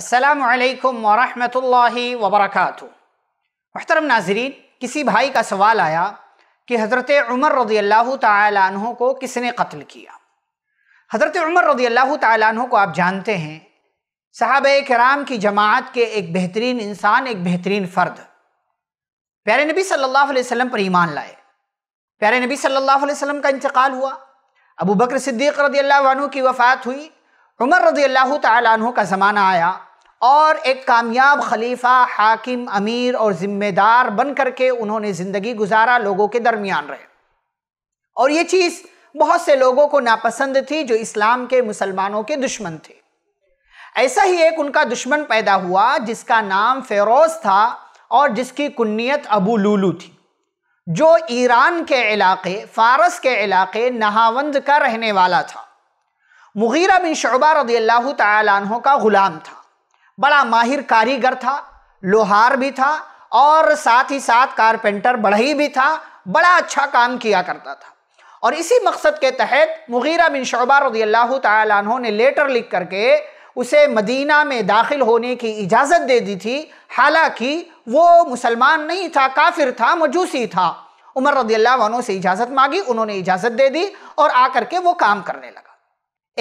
अस्सलाम वालेकुम वरहमतुल्लाहि वबरकातु मोहतरम नाजरीन किसी भाई का सवाल आया कि हज़रत उमर रदी अल्लाह तहों को किसने कत्ल किया हज़रत उमर रदी अल्लाह तहों को आप जानते हैं साहब कराम की जमात के एक बेहतरीन इंसान एक बेहतरीन फ़र्द प्यारे नबी सल्लल्लाहु अलैहि वसल्लम पर ईमान लाए प्यारे नबी सल्लल्लाहु अलैहि वसल्लम का इंतकाल हुआ अबू बकर सिद्दीक़ रदी अल्लाह की वफ़ात हुई उमर रदी अल्लाह तहों का ज़माना आया और एक कामयाब खलीफा हाकिम अमीर और ज़िम्मेदार बन करके उन्होंने ज़िंदगी गुजारा लोगों के दरमियान रहे और ये चीज़ बहुत से लोगों को नापसंद थी जो इस्लाम के मुसलमानों के दुश्मन थे ऐसा ही एक उनका दुश्मन पैदा हुआ जिसका नाम फेरोज़ था और जिसकी कुन्नीत अबू लूलू थी जो ईरान के इलाके फारस के इलाके नहावंद का रहने वाला था मुगीरा बिन शोबा रदी अल्लाह तहों का ग़ुलाम था बड़ा माहिर कारीगर था लोहार भी था और साथ ही साथ कारपेंटर बढ़ई भी था बड़ा अच्छा काम किया करता था और इसी मकसद के तहत मुगीरा बिन शोबा रदी अल्लाह तहों ने लेटर लिख करके उसे मदीना में दाखिल होने की इजाज़त दे दी थी हालांकि वो मुसलमान नहीं था काफिर था मजूसी था उमर रदील्ला अल्लाह से इजाज़त मांगी उन्होंने इजाज़त दे दी और आकर के वो काम करने लगा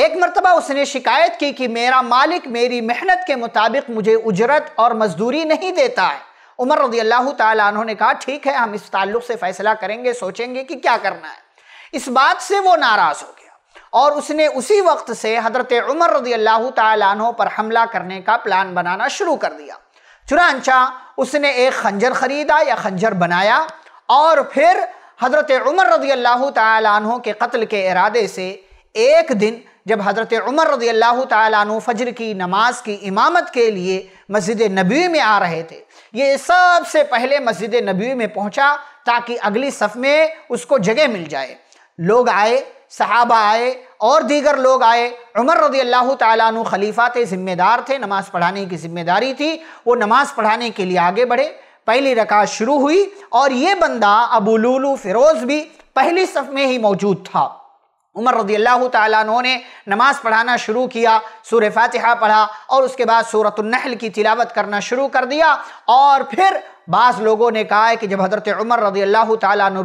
एक मरतबा उसने शिकायत की कि मेरा मालिक मेरी मेहनत के मुताबिक मुझे उजरत और मजदूरी नहीं देता है उमर रजी अल्लाह तु ने कहा ठीक है हम इस ताल्लुक से फ़ैसला करेंगे सोचेंगे कि क्या करना है इस बात से वो नाराज़ हो गया और उसने उसी वक्त से हज़रत उमर रजी अल्लाह तु पर हमला करने का प्लान बनाना शुरू कर दिया चुनानचा उसने एक खंजर ख़रीदा या खंजर बनाया और फिर हज़रत उमर रजी अल्लाह तु के कत्ल के इरादे से एक दिन जब हज़रत उमर रजी अल्लाह तु फजर की नमाज की इमामत के लिए मस्जिद नबी में आ रहे थे ये सबसे पहले मस्जिद नबी में पहुँचा ताकि अगली सफ़ में उसको जगह मिल जाए लोग आए सहाबा आए और दीगर लोग आए उमर रजी अल्लाह तु खलीफा थे ज़िम्मेदार थे नमाज़ पढ़ाने की जिम्मेदारी थी वो नमाज़ पढ़ाने के लिए आगे बढ़े पहली रकात शुरू हुई और ये बंदा अबू लूलू फिरोज़ भी पहली सफ़ में ही मौजूद था उमर रदी अल्लाह तु ने नमाज़ पढ़ाना शुरू किया सूर फातिहा पढ़ा और उसके बाद सूरतुल्नहल की तिलावत करना शुरू कर दिया और फिर बास लोगों ने कहा है कि जब हज़रत उमर रजी अल्लाह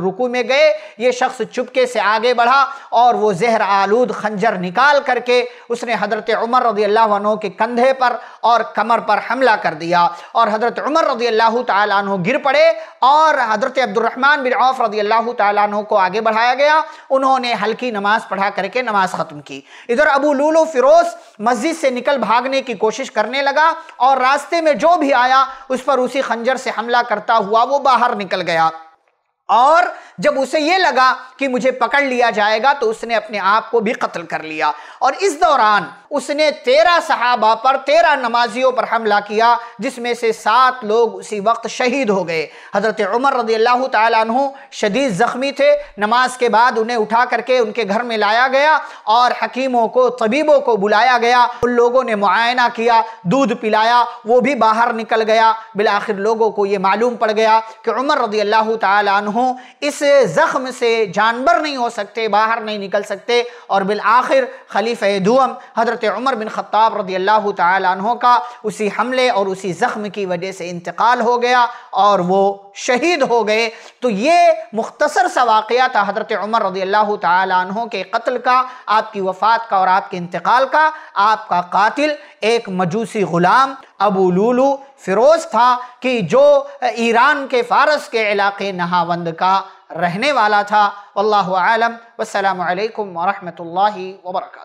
तुकू में गए ये शख्स चुपके से आगे बढ़ा और वो जहर आलूद खंजर निकाल करके उसने हज़रत उमर रदी अल्लाह के कंधे पर और कमर पर हमला कर दिया और हज़रत उमर रदी अल्लाह तु गिर पड़े और हज़रत अब्दुलरहमान बिन औफ रजी अल्लाह तु को आगे बढ़ाया गया उन्होंने हल्की नमाज पढ़ा करके नमाज ख़त्म की इधर अबू लूलो फिरोज मस्जिद से निकल भागने की कोशिश करने लगा और रास्ते में जो भी आया उस पर उसी खंजर से हमला हमला करता हुआ वो बाहर निकल गया और जब उसे ये लगा कि मुझे पकड़ लिया जाएगा तो उसने अपने आप को भी कत्ल कर लिया और इस दौरान उसने तेरह सहाबा पर तेरह नमाजियों पर हमला किया जिसमें से सात लोग उसी वक्त शहीद हो गए हज़रत उमर रदी अल्लाह तु शदीद ज़ख्मी थे नमाज के बाद उन्हें उठा करके उनके घर में लाया गया और हकीमों को तबीबों को बुलाया गया उन लोगों ने मुआयना किया दूध पिलाया वो भी बाहर निकल गया बिल आखिर लोगों को ये मालूम पड़ गया कि उमर रदी अल्लाह तु इस ज़ख्म से जानवर नहीं हो सकते बाहर नहीं निकल सकते और बिल आखिर खलीफ दुअम हज़रत उमर बिन ख़त्ताब रदी अल्लाह तहों का उसी हमले और उसी ज़ख़्म की वजह से इंतकाल हो गया और वो शहीद हो गए तो ये मुख्तसर सा वाक़ था हज़रत उमर रदी अल्लाह तहों के कत्ल का आपकी वफ़ात का और आपके इंतकाल का आपका कातिल एक मजूसी ग़ुलाम अबू लूलू फ़िरोज़ था कि जो ईरान के फ़ारस के इलाके नहावंद का रहने वाला था अल्लाह आलम वसलम वरहमल वर्का